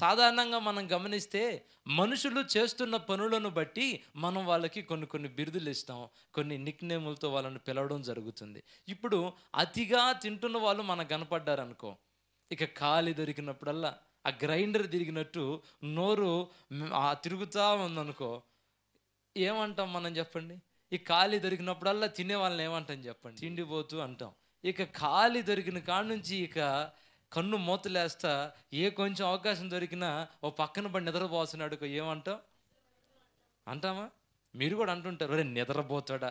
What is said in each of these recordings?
సాధారణంగా మనం గమనిస్తే మనుషులు చేస్తున్న పనులను బట్టి మనం వాళ్ళకి కొన్ని కొన్ని బిరుదులు ఇస్తాం కొన్ని నిక్నేములతో వాళ్ళని పిలవడం జరుగుతుంది ఇప్పుడు అతిగా తింటున్న వాళ్ళు మనకు కనపడ్డారనుకో ఇక ఖాళీ దొరికినప్పుడల్లా ఆ గ్రైండర్ తిరిగినట్టు నోరు ఆ తిరుగుతూ ఉందనుకో ఏమంటాం మనం చెప్పండి ఈ ఖాళీ దొరికినప్పుడల్లా తినే వాళ్ళని ఏమంటాం చెప్పండి తిండిపోతూ అంటాం ఇక ఖాళీ దొరికిన కాడ నుంచి ఇక కన్ను మూతలేస్తా ఏ కొంచెం అవకాశం దొరికినా ఓ పక్కన పడి నిద్రపోతున్నాడు ఏమంటావు అంటామా మీరు కూడా అంటుంటారు ఒరే నిద్రపోతాడా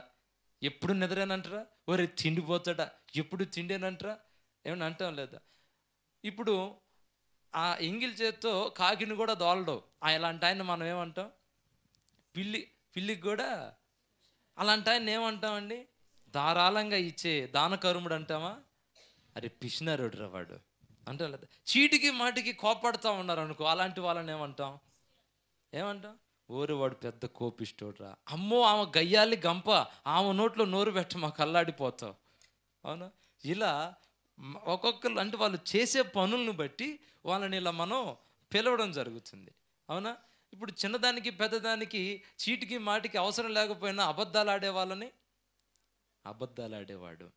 ఎప్పుడు నిద్రేనంటారా ఒరే తిండిపోతాడా ఎప్పుడు తిండేనంటారా ఏమన్నా అంటాం లేదా ఇప్పుడు ఆ ఎంగిల్ చేత్తో కాకిని కూడా దోలడం ఇలాంటి ఆయన మనం ఏమంటాం పిల్లి పిల్లికి కూడా అలాంటి ఆయన ఏమంటామండి ధారాళంగా ఇచ్చే దాన కరుముడు అంటామా అరే పిసినారుడు రా వాడు అంటే చీటికి మాటికి కోపడతా ఉన్నారు అనుకో అలాంటి వాళ్ళని ఏమంటాం ఏమంటాం ఓరి వాడు పెద్ద కోపిస్తోడ్రా అమ్మో ఆమె గయ్యాలి గంప ఆమె నోట్లో నోరు పెట్ట మాకు అల్లాడిపోతావు అవునా ఇలా ఒక్కొక్కరు అంటే వాళ్ళు చేసే పనులను బట్టి వాళ్ళని ఇలా మనం పిలవడం జరుగుతుంది అవునా ఇప్పుడు చిన్నదానికి పెద్దదానికి చీటికి మాటికి అవసరం లేకపోయినా అబద్ధాలు ఆడే వాళ్ళని అబద్ధాలు ఆడేవాడు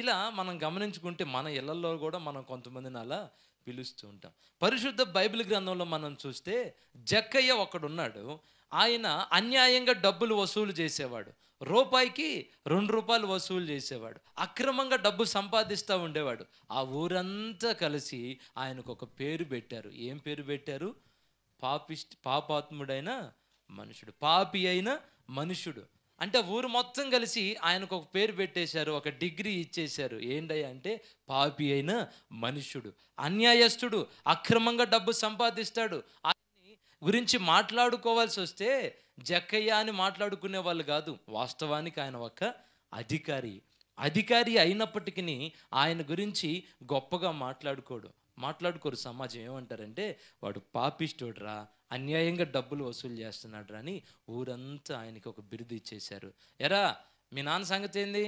ఇలా మనం గమనించుకుంటే మన ఇళ్లలో కూడా మనం కొంతమందిని అలా పిలుస్తూ ఉంటాం పరిశుద్ధ బైబిల్ గ్రంథంలో మనం చూస్తే జక్కయ్య ఒకడున్నాడు ఆయన అన్యాయంగా డబ్బులు వసూలు చేసేవాడు రూపాయికి రెండు రూపాయలు వసూలు చేసేవాడు అక్రమంగా డబ్బు సంపాదిస్తూ ఉండేవాడు ఆ ఊరంతా కలిసి ఆయనకు ఒక పేరు పెట్టారు ఏం పేరు పెట్టారు పాపిష్ పాపాత్ముడైన మనుషుడు పాపి అయిన మనుషుడు అంటే ఊరు మొత్తం కలిసి ఆయనకు ఒక పేరు పెట్టేశారు ఒక డిగ్రీ ఇచ్చేశారు ఏంటయ్య అంటే పాపి అయిన మనుష్యుడు అన్యాయస్తుడు అక్రమంగా డబ్బు సంపాదిస్తాడు అతని గురించి మాట్లాడుకోవాల్సి వస్తే జక్కయ్య అని మాట్లాడుకునే వాళ్ళు కాదు వాస్తవానికి ఆయన ఒక అధికారి అధికారి అయినప్పటికీ ఆయన గురించి గొప్పగా మాట్లాడుకోడు మాట్లాడుకోరు సమాజం ఏమంటారంటే వాడు పాపిస్టోడ్రా అన్యాయంగా డబ్బులు వసూలు చేస్తున్నాడు అని ఊరంతా ఆయనకి ఒక బిరుదు ఇచ్చేశారు ఎరా మీ నాన్న సంగతి ఏంది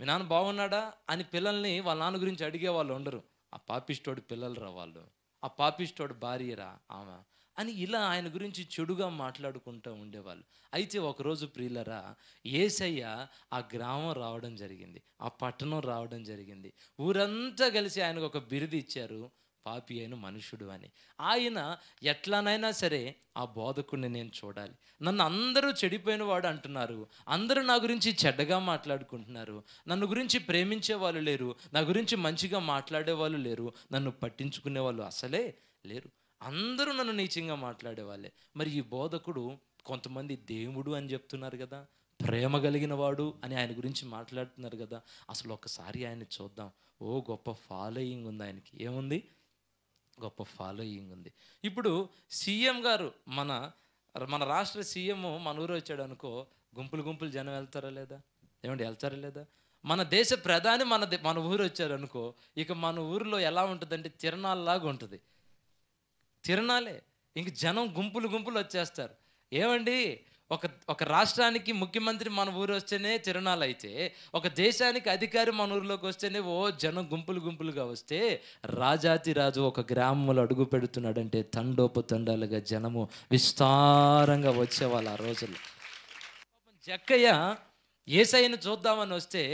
మీ నాన్న బాగున్నాడా అని పిల్లల్ని వాళ్ళ నాన్న గురించి అడిగే వాళ్ళు ఉండరు ఆ పాపిస్టోడు పిల్లలు రా వాళ్ళు ఆ పాపిస్టోడు భార్య రా ఆమె అని ఇలా ఆయన గురించి చెడుగా మాట్లాడుకుంటూ ఉండేవాళ్ళు అయితే ఒకరోజు ప్రియులరా ఏసయ్య ఆ గ్రామం రావడం జరిగింది ఆ పట్టణం రావడం జరిగింది ఊరంతా కలిసి ఆయనకు ఒక బిరుదు ఇచ్చారు పాపి అయిన మనుషుడు అని ఆయన ఎట్లానైనా సరే ఆ బోధకుడిని నేను చూడాలి నన్ను అందరూ చెడిపోయిన వాడు అంటున్నారు అందరూ నా గురించి చెడ్డగా మాట్లాడుకుంటున్నారు నన్ను గురించి ప్రేమించే వాళ్ళు లేరు నా గురించి మంచిగా మాట్లాడే వాళ్ళు లేరు నన్ను పట్టించుకునే వాళ్ళు అసలే లేరు అందరూ నన్ను నీచంగా మాట్లాడేవాళ్ళే మరి ఈ బోధకుడు కొంతమంది దేవుడు అని చెప్తున్నారు కదా ప్రేమ కలిగిన వాడు అని ఆయన గురించి మాట్లాడుతున్నారు కదా అసలు ఒకసారి ఆయన చూద్దాం ఓ గొప్ప ఫాలోయింగ్ ఉంది ఆయనకి ఏముంది గొప్ప ఫాలోయింగ్ ఉంది ఇప్పుడు సీఎం గారు మన మన రాష్ట్ర సీఎం మన ఊరు వచ్చాడు అనుకో గుంపులు గుంపులు జనం వెళ్తారా లేదా ఏమంటే వెళ్తారా లేదా మన దేశ ప్రధాని మన మన ఊరు వచ్చారు అనుకో ఇక మన ఊరిలో ఎలా ఉంటుందంటే తిరణాలలాగా ఉంటుంది తిరణాలే ఇంక జనం గుంపులు గుంపులు వచ్చేస్తారు ఏమండి ఒక ఒక రాష్ట్రానికి ముఖ్యమంత్రి మన ఊరు వస్తేనే చిరునాలు అయితే ఒక దేశానికి అధికారి మన ఊరిలోకి వస్తేనే ఓ జనం గుంపులు గుంపులుగా వస్తే రాజాతి రాజు ఒక గ్రామంలో అడుగు పెడుతున్నాడంటే తండోపు తండాలుగా జనము విస్తారంగా వచ్చేవాళ్ళు ఆ రోజుల్లో జక్కయ్య ఏసైని చూద్దామని వస్తే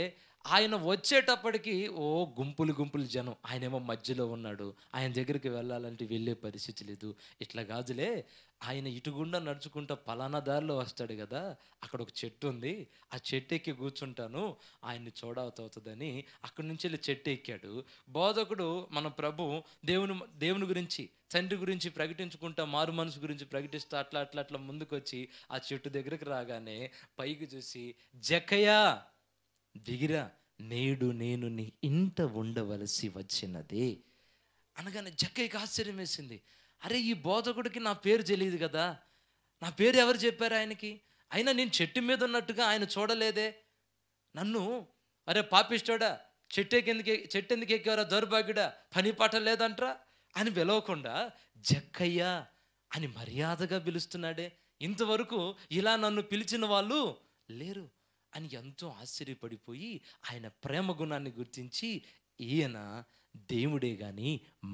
ఆయన వచ్చేటప్పటికి ఓ గుంపులు గుంపులు జనం ఆయనేమో మధ్యలో ఉన్నాడు ఆయన దగ్గరికి వెళ్ళాలంటే వెళ్ళే పరిస్థితి లేదు ఇట్లా గాజులే ఆయన ఇటుగుండా నడుచుకుంటా పలానా దారిలో వస్తాడు కదా అక్కడ ఒక చెట్టు ఉంది ఆ చెట్టు ఎక్కి కూర్చుంటాను ఆయన్ని చూడవతవుతుందని అక్కడి నుంచి వెళ్ళి చెట్టు ఎక్కాడు బోధకుడు మన ప్రభు దేవుని దేవుని గురించి తండ్రి గురించి ప్రకటించుకుంటా మారు మనసు గురించి ప్రకటిస్తూ అట్లా అట్లా అట్లా ముందుకొచ్చి ఆ చెట్టు దగ్గరకు రాగానే పైకి చూసి జకయా దిగిరా నేడు నేను నీ ఇంట ఉండవలసి వచ్చినది అనగానే జక్కయ్యకి ఆశ్చర్యం వేసింది అరే ఈ బోధకుడికి నా పేరు తెలియదు కదా నా పేరు ఎవరు చెప్పారు ఆయనకి అయినా నేను చెట్టు మీద ఉన్నట్టుగా ఆయన చూడలేదే నన్ను అరే పాపిస్తాడా చెట్టు ఎందుకు చెట్టు ఎందుకు ఎక్కేవారా దౌర్భాగ్యుడా పని పాట లేదంట్రా అని పిలవకుండా జక్కయ్య అని మర్యాదగా పిలుస్తున్నాడే ఇంతవరకు ఇలా నన్ను పిలిచిన వాళ్ళు లేరు అని ఎంతో ఆశ్చర్యపడిపోయి ఆయన ప్రేమ గుణాన్ని గుర్తించి ఈయన దేవుడే కానీ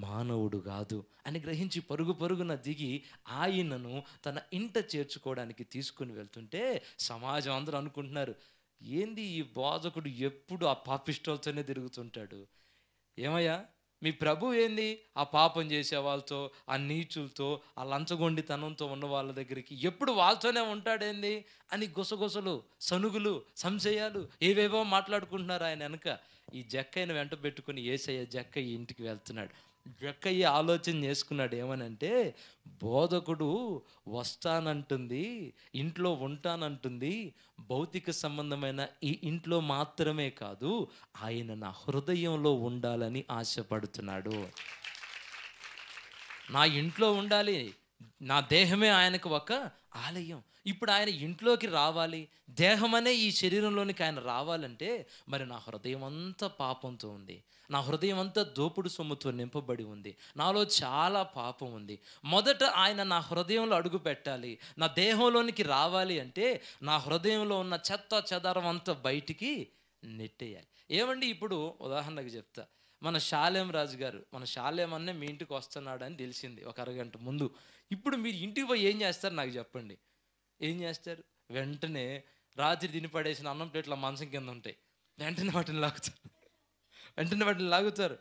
మానవుడు కాదు అని గ్రహించి పరుగు పరుగున దిగి ఆయనను తన ఇంట చేర్చుకోవడానికి తీసుకుని వెళ్తుంటే సమాజం అందరూ అనుకుంటున్నారు ఏంది ఈ బోధకుడు ఎప్పుడు ఆ పాపిష్టోలతోనే తిరుగుతుంటాడు ఏమయ్యా మీ ప్రభు ఏంది ఆ పాపం చేసే వాళ్ళతో ఆ నీచులతో ఆ లంచగొండితనంతో ఉన్న వాళ్ళ దగ్గరికి ఎప్పుడు వాళ్ళతోనే ఉంటాడేంది అని గుసగుసలు సనుగులు సంశయాలు ఏవేవో మాట్లాడుకుంటున్నారు ఆయన వెనక ఈ జక్కైన వెంట పెట్టుకుని ఏసయ్య జక్క ఇంటికి వెళ్తున్నాడు జక్కయ్య ఆలోచన చేసుకున్నాడు ఏమనంటే బోధకుడు వస్తానంటుంది ఇంట్లో ఉంటానంటుంది భౌతిక సంబంధమైన ఈ ఇంట్లో మాత్రమే కాదు ఆయన నా హృదయంలో ఉండాలని ఆశపడుతున్నాడు నా ఇంట్లో ఉండాలి నా దేహమే ఆయనకు ఒక ఆలయం ఇప్పుడు ఆయన ఇంట్లోకి రావాలి దేహం అనే ఈ శరీరంలోనికి ఆయన రావాలంటే మరి నా హృదయం అంతా పాపంతో ఉంది నా హృదయం అంతా దోపుడు సొమ్ముతో నింపబడి ఉంది నాలో చాలా పాపం ఉంది మొదట ఆయన నా హృదయంలో అడుగు పెట్టాలి నా దేహంలోనికి రావాలి అంటే నా హృదయంలో ఉన్న చెత్త చెదారం అంతా బయటికి నెట్టేయాలి ఏమండి ఇప్పుడు ఉదాహరణకు చెప్తా మన శాలేం రాజు గారు మన శాలేం అన్నే మీ ఇంటికి వస్తున్నాడు అని తెలిసింది ఒక అరగంట ముందు ఇప్పుడు మీరు ఇంటికి పోయి ఏం చేస్తారు నాకు చెప్పండి ఏం చేస్తారు వెంటనే రాత్రి తిని పడేసిన అన్నం ప్లేట్ల మాంసం కింద ఉంటాయి వెంటనే వాటిని లాగుతారు వెంటనే వాటిని లాగుతారు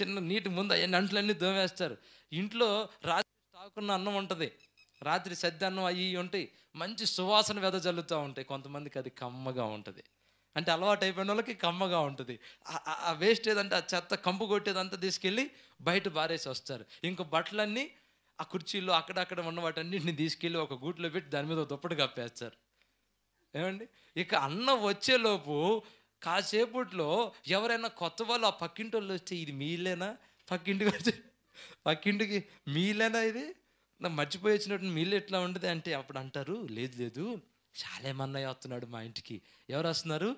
చిన్న నీటి ముందు అవన్నీ అంటలన్నీ దోమేస్తారు ఇంట్లో రాత్రి తాకున్న అన్నం ఉంటుంది రాత్రి సద్ది అన్నం అవి ఉంటాయి మంచి సువాసన వెద చల్లుతూ ఉంటాయి కొంతమందికి అది కమ్మగా ఉంటుంది అంటే అలవాటు అయిపోయిన వాళ్ళకి కమ్మగా ఉంటుంది ఆ వేస్ట్ ఏదంటే ఆ చెత్త కంపు కొట్టేదంతా తీసుకెళ్ళి బయట బారేసి వస్తారు ఇంకో బట్టలన్నీ ఆ కుర్చీలో అక్కడక్కడ ఉన్న వాటన్నింటిని తీసుకెళ్ళి ఒక గూట్లో పెట్టి దాని మీద దుప్పటి కప్పేస్తారు ఏమండి ఇక అన్న వచ్చేలోపు కాసేపట్లో ఎవరైనా కొత్త వాళ్ళు ఆ పక్కింటి వాళ్ళు వస్తే ఇది మీలేనా పక్కింటికి వచ్చే పక్కింటికి మీలేనా ఇది నా మర్చిపోయి వచ్చినట్టు ఎట్లా ఉండదు అంటే అప్పుడు అంటారు లేదు లేదు శాలేమన్నయ్య వస్తున్నాడు మా ఇంటికి ఎవరు వస్తున్నారు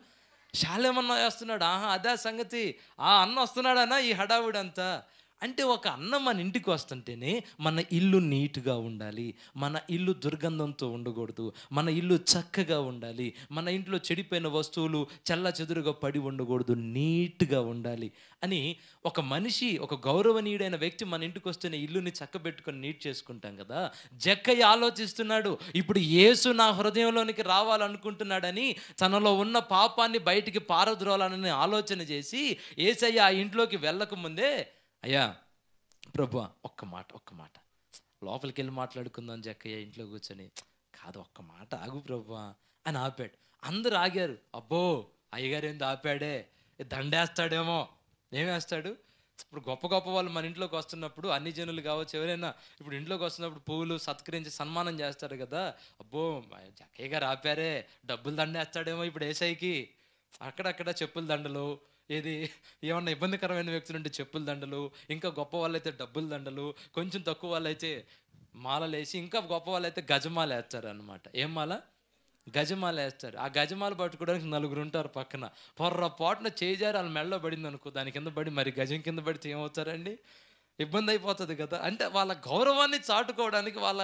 శాలేమన్నయ్య వస్తున్నాడు ఆహా అదే సంగతి ఆ అన్న వస్తున్నాడనా ఈ హడావుడంతా అంటే ఒక అన్నం మన ఇంటికి వస్తుంటేనే మన ఇల్లు నీట్గా ఉండాలి మన ఇల్లు దుర్గంధంతో ఉండకూడదు మన ఇల్లు చక్కగా ఉండాలి మన ఇంట్లో చెడిపోయిన వస్తువులు చల్ల చెదురుగా పడి ఉండకూడదు నీట్గా ఉండాలి అని ఒక మనిషి ఒక గౌరవనీయుడైన వ్యక్తి మన ఇంటికి వస్తేనే ఇల్లుని చక్కబెట్టుకొని నీట్ చేసుకుంటాం కదా జక్కయ్య ఆలోచిస్తున్నాడు ఇప్పుడు యేసు నా హృదయంలోనికి రావాలనుకుంటున్నాడని తనలో ఉన్న పాపాన్ని బయటికి పారద్రోలాలని ఆలోచన చేసి ఏసయ్య ఆ ఇంట్లోకి వెళ్ళకముందే అయ్యా ప్రభు ఒక్క మాట ఒక్క మాట లోపలికి వెళ్ళి మాట్లాడుకుందాం జక్కయ్య ఇంట్లో కూర్చొని కాదు ఒక్క మాట ఆగు ప్రభు అని ఆపాడు అందరు ఆగారు అబ్బో అయ్యగారు ఏంది ఆపాడే దండేస్తాడేమో ఏమేస్తాడు ఇప్పుడు గొప్ప గొప్ప వాళ్ళు మన ఇంట్లోకి వస్తున్నప్పుడు అన్ని జనులు కావచ్చు ఎవరైనా ఇప్పుడు ఇంట్లోకి వస్తున్నప్పుడు పువ్వులు సత్కరించి సన్మానం చేస్తారు కదా అబ్బో జక్కయ్య గారు ఆపారే డబ్బులు దండేస్తాడేమో ఇప్పుడు ఏసైకి అక్కడక్కడ చెప్పుల దండలు ఏది ఏమన్నా ఇబ్బందికరమైన వ్యక్తులు అంటే చెప్పుల దండలు ఇంకా గొప్ప వాళ్ళైతే డబ్బుల దండలు కొంచెం తక్కువ వాళ్ళైతే మాలలేసి ఇంకా గొప్ప వాళ్ళైతే గజమాల వేస్తారు అనమాట ఏం మాల గజమాల వేస్తారు ఆ గజమాల పట్టుకోవడానికి నలుగురు ఉంటారు పక్కన పొర్రపాటున చేజారు వాళ్ళ మెడలో పడింది అనుకో దాని కింద పడి మరి గజం కింద పడితే ఏమవుతారండి ఇబ్బంది అయిపోతుంది కదా అంటే వాళ్ళ గౌరవాన్ని చాటుకోవడానికి వాళ్ళ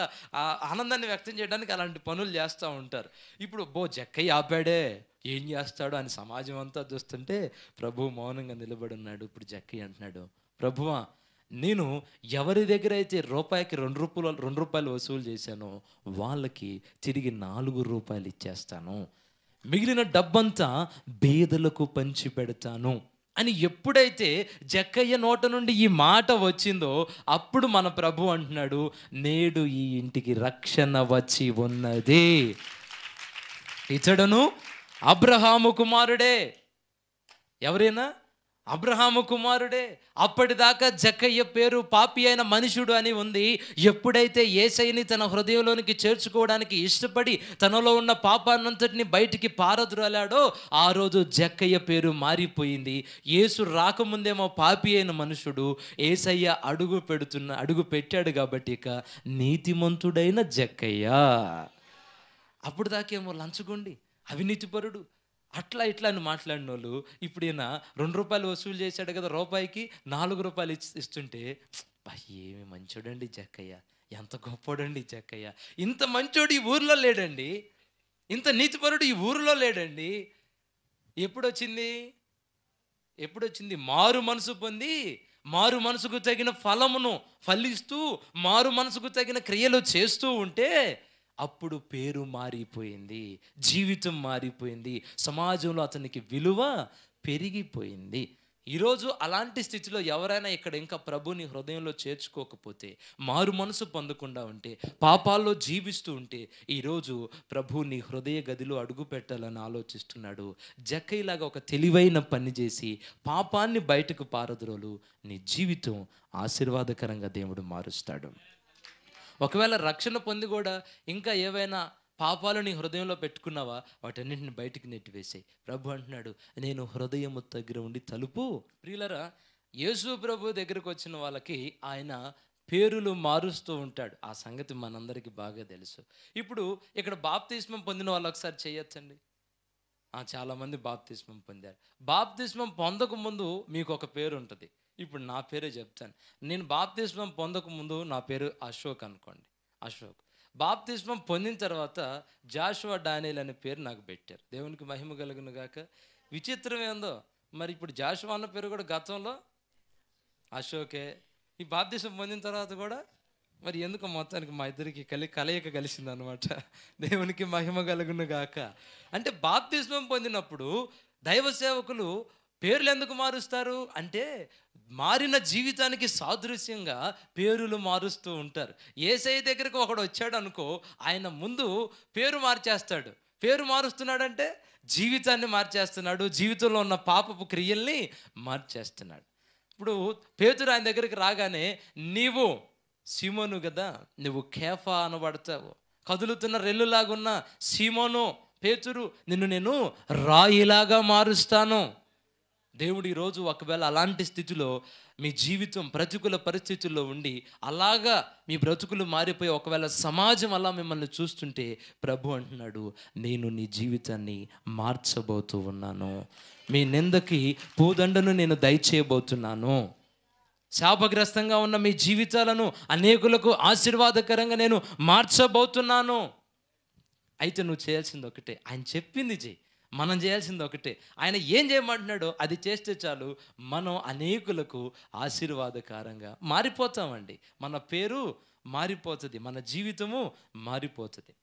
ఆనందాన్ని వ్యక్తం చేయడానికి అలాంటి పనులు చేస్తూ ఉంటారు ఇప్పుడు బో జక్కయ్య ఆపాడే ఏం చేస్తాడో అని సమాజం అంతా చూస్తుంటే ప్రభు మౌనంగా నిలబడి ఉన్నాడు ఇప్పుడు జక్కి అంటున్నాడు ప్రభువా నేను ఎవరి దగ్గర అయితే రూపాయికి రెండు రూపాయలు రెండు రూపాయలు వసూలు చేశానో వాళ్ళకి తిరిగి నాలుగు రూపాయలు ఇచ్చేస్తాను మిగిలిన డబ్బంతా బీదలకు పంచి పెడతాను అని ఎప్పుడైతే జక్కయ్య నోట నుండి ఈ మాట వచ్చిందో అప్పుడు మన ప్రభు అంటున్నాడు నేడు ఈ ఇంటికి రక్షణ వచ్చి ఉన్నది ఇతడును అబ్రహాము కుమారుడే ఎవరైనా అబ్రహాము కుమారుడే అప్పటిదాకా జక్కయ్య పేరు పాపి అయిన మనుషుడు అని ఉంది ఎప్పుడైతే ఏసైని తన హృదయంలోనికి చేర్చుకోవడానికి ఇష్టపడి తనలో ఉన్న పాపాన్నంతటిని బయటికి పారద్రోలాడో ఆ రోజు జక్కయ్య పేరు మారిపోయింది ఏసు రాకముందేమో పాపి అయిన మనుషుడు ఏసయ్య అడుగు పెడుతున్న అడుగు పెట్టాడు కాబట్టి ఇక నీతిమంతుడైన జక్కయ్య అప్పుడు దాకేమో లంచుకోండి అవినీతిపరుడు అట్లా ఇట్లా అని మాట్లాడిన వాళ్ళు ఇప్పుడు ఈయన రెండు రూపాయలు వసూలు చేశాడు కదా రూపాయికి నాలుగు రూపాయలు ఇచ్చి ఇస్తుంటే ఏమి మంచోడండి జక్కయ్య ఎంత గొప్పోడండి జక్కయ్య ఇంత మంచోడు ఈ ఊర్లో లేడండి ఇంత నీతిపరుడు ఈ ఊరిలో లేడండి ఎప్పుడొచ్చింది ఎప్పుడొచ్చింది మారు మనసు పొంది మారు మనసుకు తగిన ఫలమును ఫలిస్తూ మారు మనసుకు తగిన క్రియలు చేస్తూ ఉంటే అప్పుడు పేరు మారిపోయింది జీవితం మారిపోయింది సమాజంలో అతనికి విలువ పెరిగిపోయింది ఈరోజు అలాంటి స్థితిలో ఎవరైనా ఇక్కడ ఇంకా ప్రభుని హృదయంలో చేర్చుకోకపోతే మారు మనసు పొందకుండా ఉంటే పాపాల్లో జీవిస్తూ ఉంటే ఈరోజు ప్రభుని హృదయ గదిలో అడుగు పెట్టాలని ఆలోచిస్తున్నాడు జక్కైలాగా ఒక తెలివైన పని చేసి పాపాన్ని బయటకు పారద్రోలు నీ జీవితం ఆశీర్వాదకరంగా దేవుడు మారుస్తాడు ఒకవేళ రక్షణ పొంది కూడా ఇంకా ఏవైనా పాపాలు నీ హృదయంలో పెట్టుకున్నావా వాటన్నింటిని బయటికి నెట్టివేసాయి ప్రభు అంటున్నాడు నేను హృదయము దగ్గర ఉండి తలుపు ప్రియులరా యేసు ప్రభు దగ్గరకు వచ్చిన వాళ్ళకి ఆయన పేరులు మారుస్తూ ఉంటాడు ఆ సంగతి మనందరికీ బాగా తెలుసు ఇప్పుడు ఇక్కడ బాప్తిస్మం పొందిన వాళ్ళు ఒకసారి చేయొచ్చండి చాలామంది బాప్తిస్మం పొందారు బాప్తిస్మం పొందకముందు మీకు ఒక పేరు ఉంటుంది ఇప్పుడు నా పేరే చెప్తాను నేను బాప్తిస్మం పొందక ముందు నా పేరు అశోక్ అనుకోండి అశోక్ బాప్తిస్మం పొందిన తర్వాత జాషువా డానియల్ అనే పేరు నాకు పెట్టారు దేవునికి మహిమ కలిగిన గాక విచిత్రం ఏందో మరి ఇప్పుడు జాషువా అన్న పేరు కూడా గతంలో అశోకే ఈ బాప్తిస్మం పొందిన తర్వాత కూడా మరి ఎందుకు మొత్తానికి మా ఇద్దరికి కలి కలయిక కలిసింది అనమాట దేవునికి మహిమ కలుగును గాక అంటే బాప్తిస్మం పొందినప్పుడు దైవ సేవకులు పేర్లు ఎందుకు మారుస్తారు అంటే మారిన జీవితానికి సాదృశ్యంగా పేరులు మారుస్తూ ఉంటారు ఏసఐ దగ్గరకు ఒకడు వచ్చాడు అనుకో ఆయన ముందు పేరు మార్చేస్తాడు పేరు మారుస్తున్నాడంటే జీవితాన్ని మార్చేస్తున్నాడు జీవితంలో ఉన్న పాపపు క్రియల్ని మార్చేస్తున్నాడు ఇప్పుడు పేతురు ఆయన దగ్గరికి రాగానే నీవు సీమోను కదా నువ్వు కేఫా అనబడతావు కదులుతున్న రెల్లులాగున్న సీమోను పేతురు నిన్ను నేను రాయిలాగా మారుస్తాను దేవుడు ఈరోజు ఒకవేళ అలాంటి స్థితిలో మీ జీవితం ప్రతికూల పరిస్థితుల్లో ఉండి అలాగా మీ బ్రతుకులు మారిపోయి ఒకవేళ సమాజం అలా మిమ్మల్ని చూస్తుంటే ప్రభు అంటున్నాడు నేను నీ జీవితాన్ని మార్చబోతూ ఉన్నాను మీ నిందకి పూదండను నేను దయచేయబోతున్నాను శాపగ్రస్తంగా ఉన్న మీ జీవితాలను అనేకులకు ఆశీర్వాదకరంగా నేను మార్చబోతున్నాను అయితే నువ్వు చేయాల్సింది ఒకటే ఆయన చెప్పింది జై మనం చేయాల్సింది ఒకటే ఆయన ఏం చేయమంటున్నాడో అది చేస్తే చాలు మనం అనేకులకు ఆశీర్వాదకారంగా మారిపోతామండి మన పేరు మారిపోతుంది మన జీవితము మారిపోతుంది